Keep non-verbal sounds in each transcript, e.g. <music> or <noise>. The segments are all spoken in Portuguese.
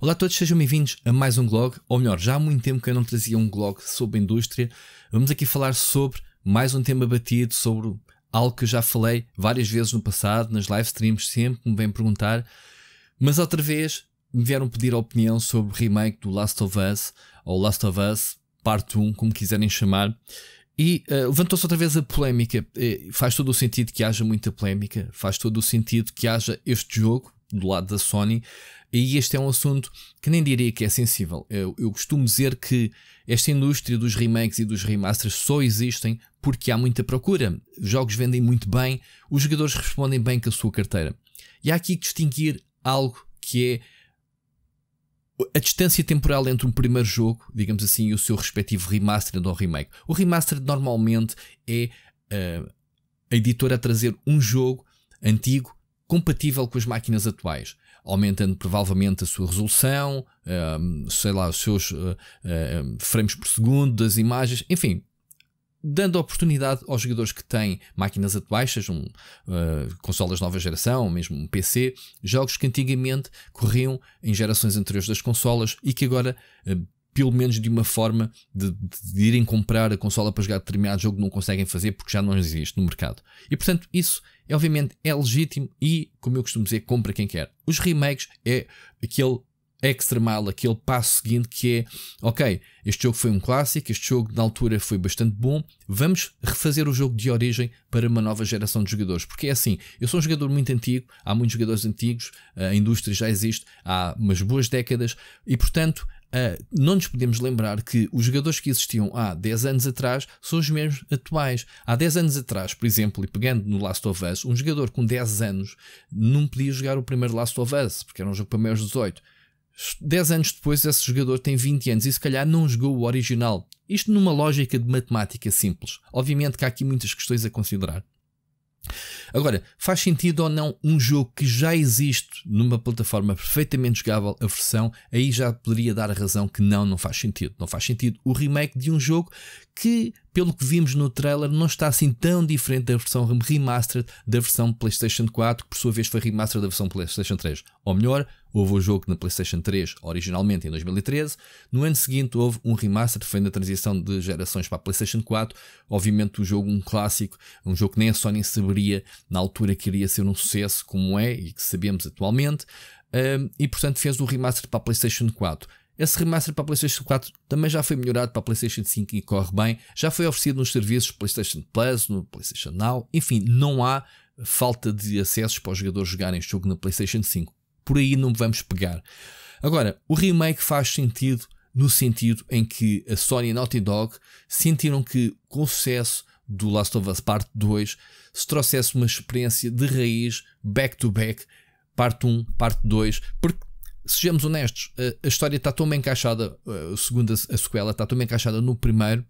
Olá a todos, sejam bem-vindos a mais um blog, ou melhor, já há muito tempo que eu não trazia um blog sobre indústria. Vamos aqui falar sobre mais um tema batido, sobre algo que eu já falei várias vezes no passado, nas live streams, sempre me vêm perguntar, mas outra vez me vieram pedir a opinião sobre o remake do Last of Us, ou Last of Us Parte 1, como quiserem chamar. E uh, levantou-se outra vez a polémica. Eh, faz todo o sentido que haja muita polémica, faz todo o sentido que haja este jogo do lado da Sony e este é um assunto que nem diria que é sensível. Eu, eu costumo dizer que esta indústria dos remakes e dos remasters só existem porque há muita procura. Os jogos vendem muito bem, os jogadores respondem bem com a sua carteira. E há aqui que distinguir algo que é a distância temporal entre um primeiro jogo, digamos assim, e o seu respectivo remaster ou remake. O remaster normalmente é uh, a editora a trazer um jogo antigo compatível com as máquinas atuais aumentando provavelmente a sua resolução, ehm, sei lá, os seus uh, uh, frames por segundo das imagens, enfim, dando oportunidade aos jogadores que têm máquinas atuais, sejam uh, consolas de nova geração, mesmo um PC, jogos que antigamente corriam em gerações anteriores das consolas e que agora uh, pelo menos de uma forma de, de, irem comprar a consola para jogar determinado jogo não conseguem fazer porque já não existe no mercado. E portanto, isso é, obviamente é legítimo e, como eu costumo dizer, compra quem quer. Os remakes é aquele extra mal, aquele passo seguinte que é: ok, este jogo foi um clássico, este jogo na altura foi bastante bom, vamos refazer o jogo de origem para uma nova geração de jogadores. Porque é assim: eu sou um jogador muito antigo, há muitos jogadores antigos, a indústria já existe há umas boas décadas e, portanto, Uh, não nos podemos lembrar que os jogadores que existiam há 10 anos atrás são os mesmos atuais. Há 10 anos atrás, por exemplo, e pegando no Last of Us, um jogador com 10 anos não podia jogar o primeiro Last of Us, porque era um jogo para maiores de 18. 10 anos depois, esse jogador tem 20 anos e se calhar não jogou o original. Isto numa lógica de matemática simples. Obviamente que há aqui muitas questões a considerar. Agora, faz sentido ou não um jogo que já existe numa plataforma perfeitamente jogável a versão, aí já poderia dar a razão que não, não faz sentido. Não faz sentido o remake de um jogo que, pelo que vimos no trailer, não está assim tão diferente da versão remastered da versão PlayStation 4, que por sua vez foi remastered da versão PlayStation 3. Ou melhor, Houve o jogo na PlayStation 3 originalmente em 2013, no ano seguinte houve um remaster foi na transição de gerações para a PlayStation 4. Obviamente, o jogo, um clássico, um jogo que nem a Sony saberia na altura que iria ser um sucesso como é e que sabemos atualmente, um, e portanto fez o remaster para a PlayStation 4. Esse remaster para a PlayStation 4 também já foi melhorado para a PlayStation 5 e corre bem, já foi oferecido nos serviços PlayStation Plus, no PlayStation Now, enfim, não há falta de acessos para os jogadores jogarem este jogo na PlayStation 5 por aí não vamos pegar. Agora, o remake faz sentido no sentido em que a Sony e a Naughty Dog sentiram que, com o sucesso do Last of Us Part 2, se trouxesse uma experiência de raiz, back-to-back, parte 1, parte 2, porque sejamos honestos, a, a história está tão bem encaixada, eh, a segunda a sequela está tão bem encaixada no primeiro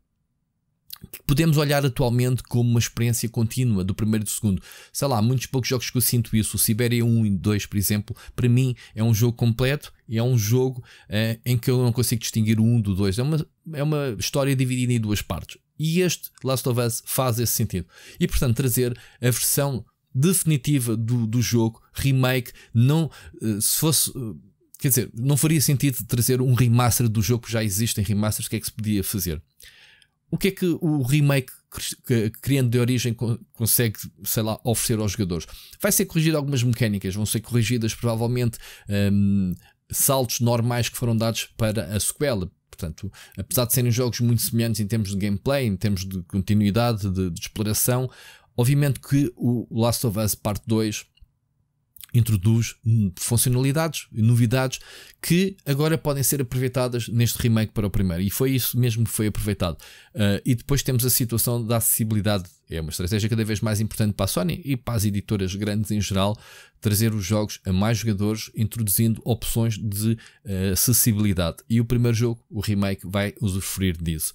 podemos olhar atualmente como uma experiência contínua do primeiro e do segundo. Sei lá, muitos poucos jogos que eu sinto isso. O Siberia 1 e 2, por exemplo, para mim é um jogo completo e é um jogo eh, em que eu não consigo distinguir o 1 do 2. É uma, é uma história dividida em duas partes. E este Last of Us faz esse sentido. E portanto, trazer a versão definitiva do, do jogo, remake, não eh, se fosse. Eh, quer dizer, não faria sentido trazer um remaster do jogo que já existem remasters, o que é que se podia fazer? o que é que o remake criando de origem consegue, sei lá, oferecer aos jogadores? Vai ser corrigido algumas mecânicas, vão ser corrigidas provavelmente um, saltos normais que foram dados para a sequela. Portanto, apesar de serem jogos muito semelhantes em termos de gameplay, em termos de continuidade, de, de exploração, obviamente que o Last of Us Part 2 introduz funcionalidades e novidades que agora podem ser aproveitadas neste remake para o primeiro. E foi isso mesmo que foi aproveitado. Uh, e depois temos a situação da acessibilidade. É uma estratégia cada vez mais importante para a Sony e para as editoras grandes em geral, trazer os jogos a mais jogadores, introduzindo opções de uh, acessibilidade. E o primeiro jogo, o remake, vai usufruir disso.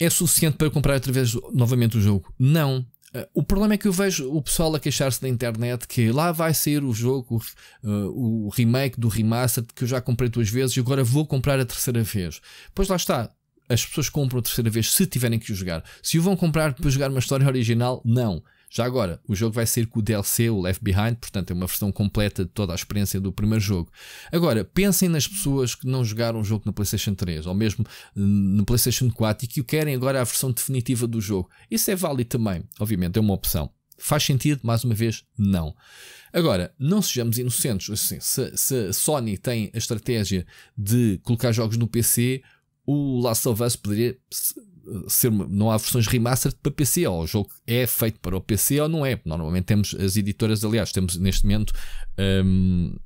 É suficiente para comprar outra vez novamente o jogo? Não, o problema é que eu vejo o pessoal a queixar-se da internet que lá vai sair o jogo, eh, o remake do remaster que eu já comprei duas vezes e agora vou comprar a terceira vez. Pois lá está, as pessoas compram a terceira vez se tiverem que o jogar. Se o vão comprar para jogar uma história original, não. Já agora, o jogo vai ser com o DLC, o Left Behind, portanto é uma versão completa de toda a experiência do primeiro jogo. Agora, pensem nas pessoas que não jogaram o jogo na PlayStation 3 ou mesmo hum, no PlayStation 4 e que o querem agora a versão definitiva do jogo. Isso é válido também, obviamente, é uma opção. Faz sentido? Mais uma vez, não. Agora, não sejamos inocentes. Assim, se, se a Sony tem a estratégia de colocar jogos no PC, o Last of Us poderia ser não há versões remastered para PC, ou o jogo é feito para o PC ou não é. Normalmente temos as editoras, aliás, temos neste momento. Um,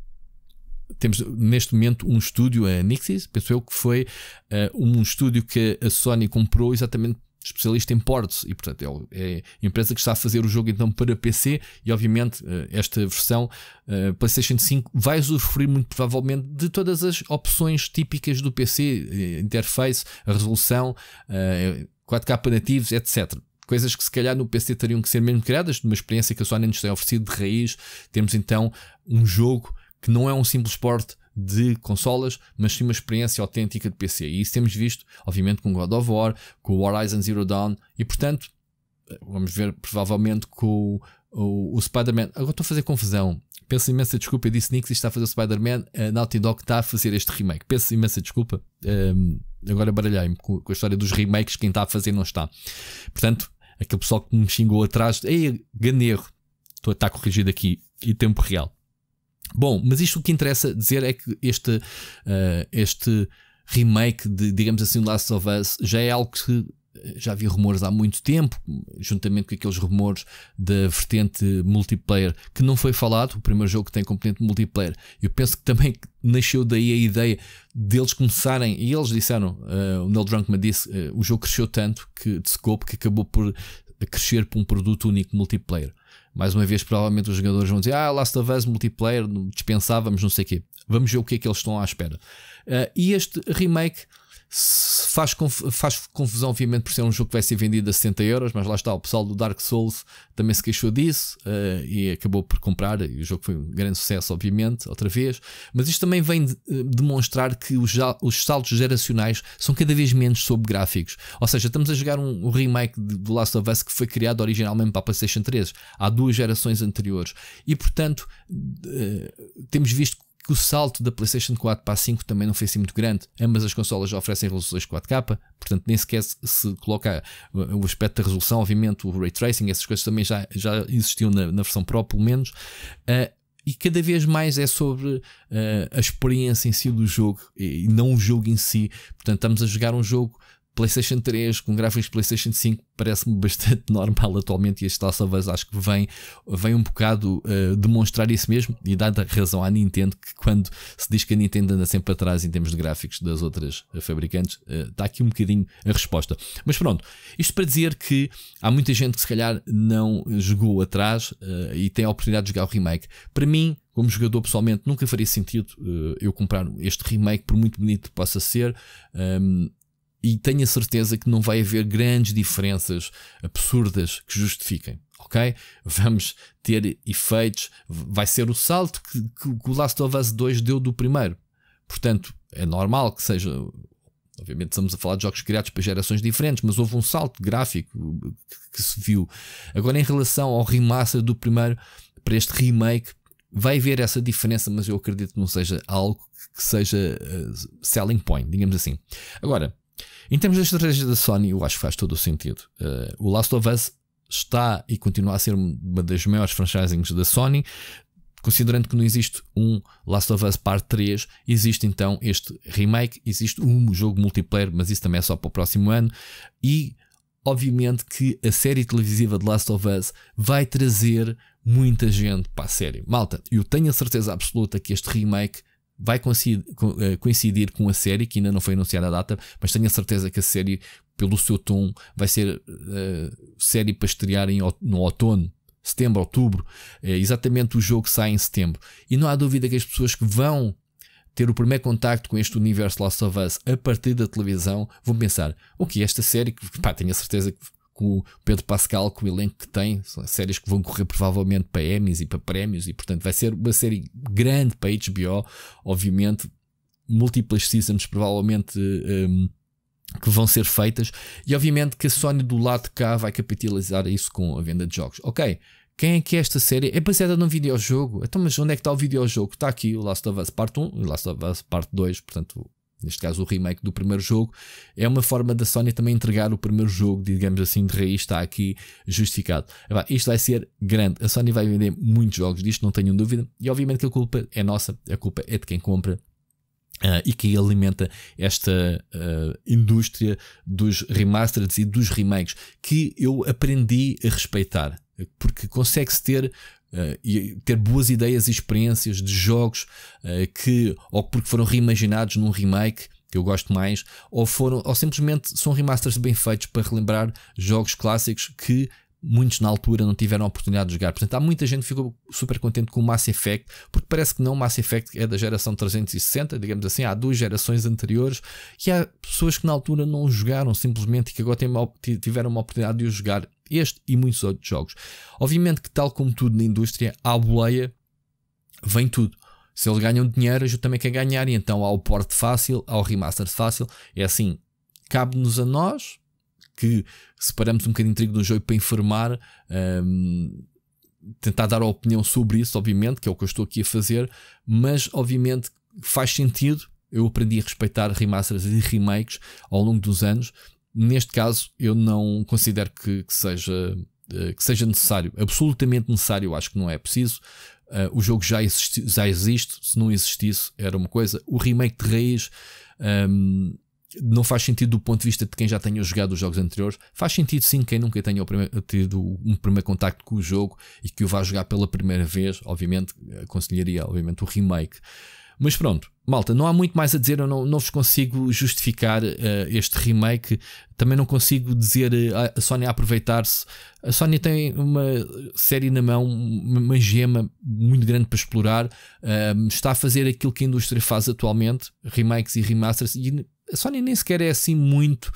temos neste momento um estúdio, a Nixis, penso eu, que foi uh, um estúdio que a Sony comprou exatamente especialista em ports, e portanto é a empresa que está a fazer o jogo então para PC, e obviamente eh, esta versão eh, PlayStation 5 vai usufruir muito provavelmente de todas as opções típicas do PC, eh, interface, a resolução, 4K nativos, etc coisas que se calhar no PC teriam que ser mesmo criadas, numa experiência que a Sony nos tem oferecido de raiz, temos então um jogo que não é um simples porte de consolas, mas sim uma experiência autêntica de PC. E isso temos visto, obviamente, com God of War, com Horizon Zero Dawn e, portanto, eh, vamos ver provavelmente com o, o Spider-Man. Agora estou a fazer confusão. Peço imensa desculpa, eu disse Nix está a fazer o Spider-Man, a eh, Naughty Dog está a fazer este remake. Peço imensa desculpa. Um, ehm, agora baralhei-me com, com, a história dos remakes, quem está a fazer não está. Portanto, aquele pessoal que me xingou atrás, ei, ganho erro. Estou a estar corrigido aqui e tempo real. Bom, mas isto o que interessa dizer é que este, uh, este remake de, digamos assim, Last of Us já é algo que eh, já havia rumores há muito tempo, juntamente com aqueles rumores da vertente multiplayer que não foi falado, o primeiro jogo que tem componente multiplayer. Eu penso que também <laughs> nasceu daí a ideia deles começarem, e eles disseram, uh, o Neil Drunkman disse, uh, o jogo cresceu tanto que de scope que acabou por crescer para um produto único multiplayer. Mais uma vez, provavelmente os jogadores vão dizer: Ah, Last of Us multiplayer, dispensávamos, não sei o quê. Vamos ver o que é que eles estão à espera. Uh, e este remake Faz, faz confusão, obviamente, por ser um jogo que vai ser vendido a 60 euros, mas lá está, o pessoal do Dark Souls também se queixou disso uh, e acabou por comprar. E o jogo foi um grande sucesso, obviamente, outra vez. Mas isto também vem de, eh, demonstrar que os, os, saltos geracionais são cada vez menos sobre gráficos. Ou seja, estamos a jogar um, um remake do Last of Us que foi criado originalmente para a PlayStation 3, há duas gerações anteriores. E portanto, uh, temos visto que o salto da PlayStation 4 para a 5 também não foi assim muito grande. Ambas as consolas já oferecem resoluções 4K, portanto nem sequer se coloca eh, o aspecto da resolução, obviamente o ray tracing, essas coisas também já, já existiam na, na versão Pro, pelo menos. Uh, e cada vez mais é sobre uh, a experiência em si do jogo e não o jogo em si. Portanto, estamos a jogar um jogo PlayStation 3 com gráficos PlayStation 5 parece-me bastante <laughs> normal atualmente e este Last of Us acho que vem, vem um bocado uh, demonstrar isso mesmo e dá razão à Nintendo que quando se diz que a Nintendo anda sempre atrás em termos de gráficos das outras eh, fabricantes, uh, dá aqui um bocadinho a resposta. Mas pronto, isto para dizer que há muita gente que se calhar não jogou atrás uh, e tem a oportunidade de jogar o remake. Para mim, como jogador pessoalmente nunca faria sentido uh, eu comprar este remake por muito bonito que possa ser um, ehm, e tenho a certeza que não vai haver grandes diferenças absurdas que justifiquem. Ok? Vamos ter efeitos. Vai ser o salto que, que o Last of Us 2 deu do primeiro. Portanto, é normal que seja Obviamente estamos a falar de jogos criados para gerações diferentes, mas houve um salto gráfico que se viu. Agora, em relação ao remaster do primeiro para este remake, vai haver essa diferença, mas eu acredito que não seja algo que seja uh, selling point, digamos assim. Agora, em termos da estratégia da Sony, eu acho que faz todo o sentido. Uh, o Last of Us está e continua a ser uma das maiores franchisings da Sony. Considerando que não existe um Last of Us Part 3, existe então este remake, existe um jogo multiplayer, mas isso também é só para o próximo ano. E obviamente que a série televisiva de Last of Us vai trazer muita gente para a série. Malta, eu tenho a certeza absoluta que este remake vai eh, coincidir com a série, que ainda não foi anunciada a data, mas tenho a certeza que a série, pelo seu tom, vai ser uh, série para estrear em, no outono, setembro, outubro. É exatamente o jogo sai em setembro. E não há dúvida que as pessoas que vão ter o primeiro contacto com este universo Last of Us a partir da televisão, vão pensar: o okay, que é esta série, que pá, tenho a certeza que com o Pedro Pascal, com o elenco que tem, são séries que vão correr provavelmente para Emmys e para prémios, e portanto vai ser uma série grande para HBO, obviamente, múltiplas seasons provavelmente um, que vão ser feitas, e obviamente que a Sony do lado de cá vai capitalizar isso com a venda de jogos. Ok, quem é que é esta série? É baseada num videojogo. Então, mas onde é que está o videojogo? Está aqui o Last of Us Part 1 e o Last of Us Part 2, portanto, neste caso o remake do primeiro jogo, é uma forma da Sony também entregar o primeiro jogo, digamos assim, de raiz, está aqui justificado. isto vai ser grande, a Sony vai vender muitos jogos disto, não tenho dúvida, e obviamente que a culpa é nossa, a culpa é de quem compra. Uh, e que alimenta esta uh, indústria dos remasters e dos remakes que eu aprendi a respeitar porque consegue-se ter Uh, e ter boas ideias e experiências de jogos uh, que, ou porque foram reimaginados num remake, que eu gosto mais, ou foram, ou simplesmente são remasters bem feitos para relembrar jogos clássicos que muitos na altura não tiveram a oportunidade de jogar. Portanto, há muita gente que ficou super contente com o Mass Effect, porque parece que não, o Mass Effect é da geração 360, digamos assim, há duas gerações anteriores, e há pessoas que na altura não o jogaram simplesmente e que agora tiveram uma oportunidade de o jogar. Este e muitos outros jogos. Obviamente que, tal como tudo na indústria, à boleia vem tudo. Se eles ganham dinheiro, eu também quero ganhar, e então há o porte fácil, há o remaster fácil. É assim, cabe-nos a nós, que separamos um bocadinho de trigo do joio para informar, um, tentar dar a opinião sobre isso, obviamente, que é o que eu estou aqui a fazer, mas obviamente faz sentido. Eu aprendi a respeitar remasters e remakes ao longo dos anos neste caso, eu não considero que, que seja, eh, que seja necessário, absolutamente necessário, acho que não é preciso. Uh, o jogo já, existe já existe, se não existisse, era uma coisa. O remake de raiz um, ehm, não faz sentido do ponto de vista de quem já tenha jogado os jogos anteriores. Faz sentido sim quem nunca tenha tido um primeiro contacto com o jogo e que o vá jogar pela primeira vez. Obviamente, eh, aconselharia obviamente, o remake. Mas pronto, malta, não há muito mais a dizer. Eu não, não vos consigo justificar uh, este remake. Também não consigo dizer uh, a Sony a aproveitar-se. A Sony tem uma série na mão, uma gema muito grande para explorar. Uh, está a fazer aquilo que a indústria faz atualmente: remakes e remasters. E a Sony nem sequer é assim muito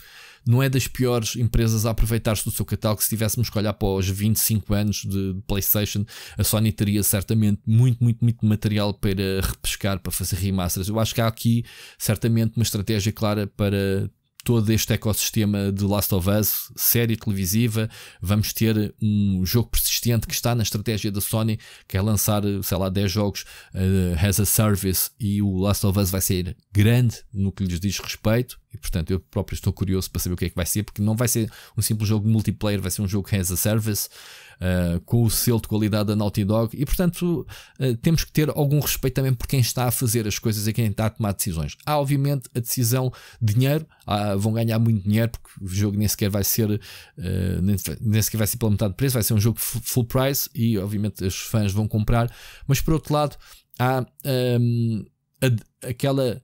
não é das piores empresas a aproveitar-se do seu catálogo. Se tivéssemos que olhar para os 25 anos de PlayStation, a Sony teria certamente muito, muito, muito material para repescar, para fazer remasters. Eu acho que há aqui certamente uma estratégia clara para todo este ecossistema de Last of Us, série televisiva, vamos ter um jogo persistente que está na estratégia da Sony, que é lançar, sei lá, 10 jogos uh, as a service e o Last of Us vai ser grande no que lhes diz respeito. E portanto, eu próprio estou curioso para saber o que é que vai ser, porque não vai ser um simples jogo multiplayer, vai ser um jogo as a service. Uh, com o selo de qualidade da Naughty Dog e portanto uh, temos que ter algum respeito também por quem está a fazer as coisas e quem está a tomar decisões. Há obviamente a decisão dinheiro, há vão ganhar muito dinheiro porque o jogo nem sequer vai ser uh, nem, sequer vai ser pela metade do preço, vai ser um jogo full price e obviamente os fãs vão comprar, mas por outro lado há um, ehm, a, aquela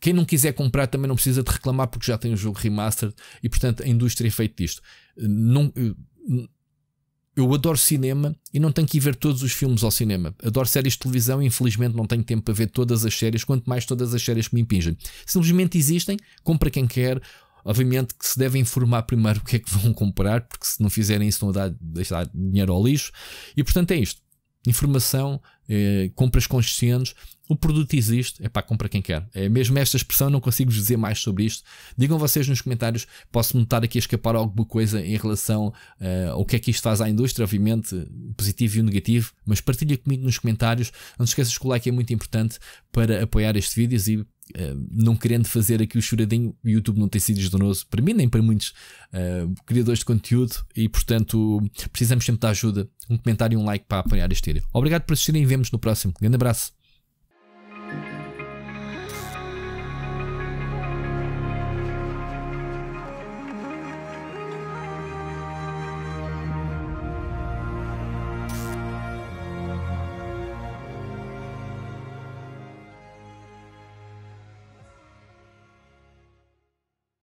quem não quiser comprar também não precisa de reclamar porque já tem o jogo remastered e portanto a indústria é feito disto. Não, eh, eu adoro cinema e não tenho que ir ver todos os filmes ao cinema. Adoro séries de televisão e infelizmente não tenho tempo para ver todas as séries, quanto mais todas as séries que me impingem. Simplesmente existem, compra quem quer. Obviamente que se devem informar primeiro o que é que <laughs> vão comprar, porque se não fizerem isso não dá deixar dinheiro ao lixo. E portanto é isto. Informação eh, compras conscientes. O produto existe, é para compra quem quer. É mesmo esta expressão, não consigo dizer mais sobre isto. Digam vocês nos comentários, posso notar aqui a escapar alguma coisa em relação eh, ao que é que isto faz à indústria, obviamente, positivo e negativo, mas partilha comigo nos comentários. Não se esqueças que o like é muito importante para apoiar estes vídeos e Uh, não querendo fazer aqui o choradinho, o YouTube não tem sido generoso para mim, nem para muitos uh, criadores de conteúdo, e portanto precisamos sempre da ajuda. Um comentário e um like para apoiar este vídeo. Obrigado por assistirem e vemos no próximo. Grande abraço.